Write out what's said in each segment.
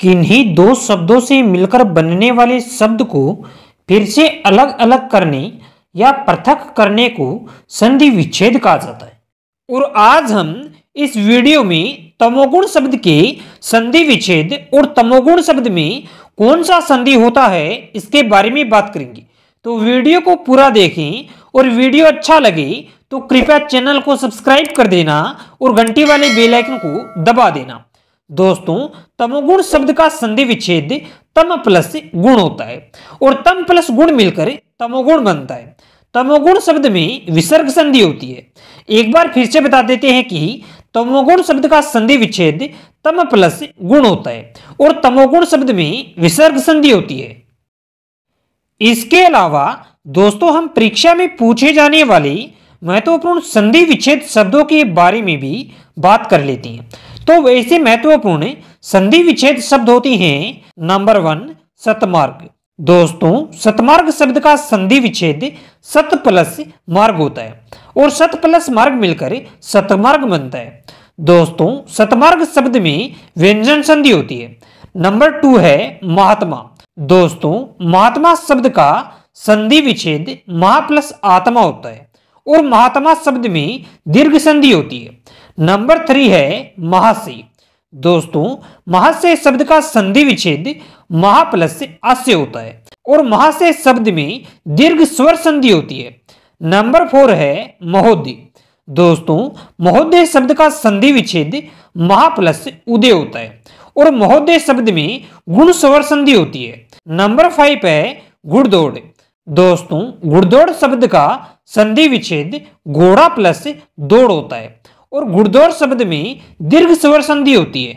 किन्हीं दो शब्दों से मिलकर बनने वाले शब्द को फिर से अलग अलग करने या पृथक करने को संधि विच्छेद कहा जाता है और आज हम इस वीडियो में तमोगुण शब्द के संधि विच्छेद और तमोगुण शब्द में कौन सा संधि होता है इसके बारे में बात करेंगे तो वीडियो को पूरा देखें और वीडियो अच्छा लगे तो कृपया चैनल को सब्सक्राइब कर देना और घंटी वाले बेलाइकन को दबा देना दोस्तों तमोगुण शब्द का संधि विच्छेद तम प्लस गुण होता है और तम प्लस गुण मिलकर तमोगुण बनता है तमोगुण शब्द में विसर्ग संधि होती है एक बार फिर से बता देते हैं कि तमोगुण शब्द का संधि विच्छेद तम प्लस गुण होता है और तमोगुण शब्द में विसर्ग संधि होती है इसके अलावा दोस्तों हम परीक्षा में पूछे जाने वाले महत्वपूर्ण संधि विच्छेद शब्दों के बारे में भी बात कर लेते हैं तो वैसे महत्वपूर्ण संधि विच्छेद शब्द होती हैं नंबर वन सतमार्ग दोस्तों सतमार्ग शब्द का संधि विच्छेद सत प्लस मार्ग होता है और सत प्लस मार्ग मिलकर सतमार्ग बनता है दोस्तों सतमार्ग शब्द में व्यंजन संधि होती है नंबर टू है महात्मा दोस्तों महात्मा शब्द का संधि विच्छेद महा प्लस आत्मा होता है और महात्मा शब्द में दीर्घ संधि होती है नंबर थ्री है महाशय दोस्तों महाशय शब्द का संधि विच्छेद महा प्लस से आशय होता है और महाशय शब्द में दीर्घ स्वर संधि होती है नंबर फोर है महोदय दोस्तों महोदय शब्द का संधि विच्छेद महा प्लस से उदय होता है और महोदय शब्द में गुण स्वर संधि होती है नंबर फाइव है घुड़दौड़ दोस्तों घुड़दौड़ शब्द का संधि विच्छेद घोड़ा प्लस दौड़ होता है और घुड़दौर शब्द में दीर्घ स्वर संधि होती है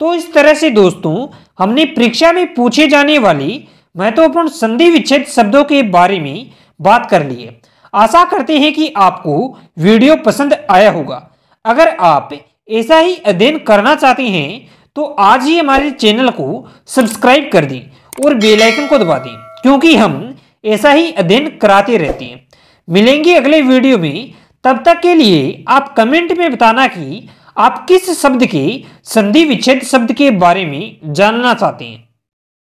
तो इस तरह से दोस्तों हमने परीक्षा में पूछे जाने वाली महत्वपूर्ण तो संधि विच्छेद शब्दों के बारे में बात कर ली है आशा करते हैं कि आपको वीडियो पसंद आया होगा अगर आप ऐसा ही अध्ययन करना चाहते हैं तो आज ही हमारे चैनल को सब्सक्राइब कर दें और बेल आइकन को दबा दें क्योंकि हम ऐसा ही अध्ययन कराते रहते हैं मिलेंगे अगले वीडियो में तब तक के लिए आप कमेंट में बताना कि आप किस शब्द के संधि विच्छेद शब्द के बारे में जानना चाहते हैं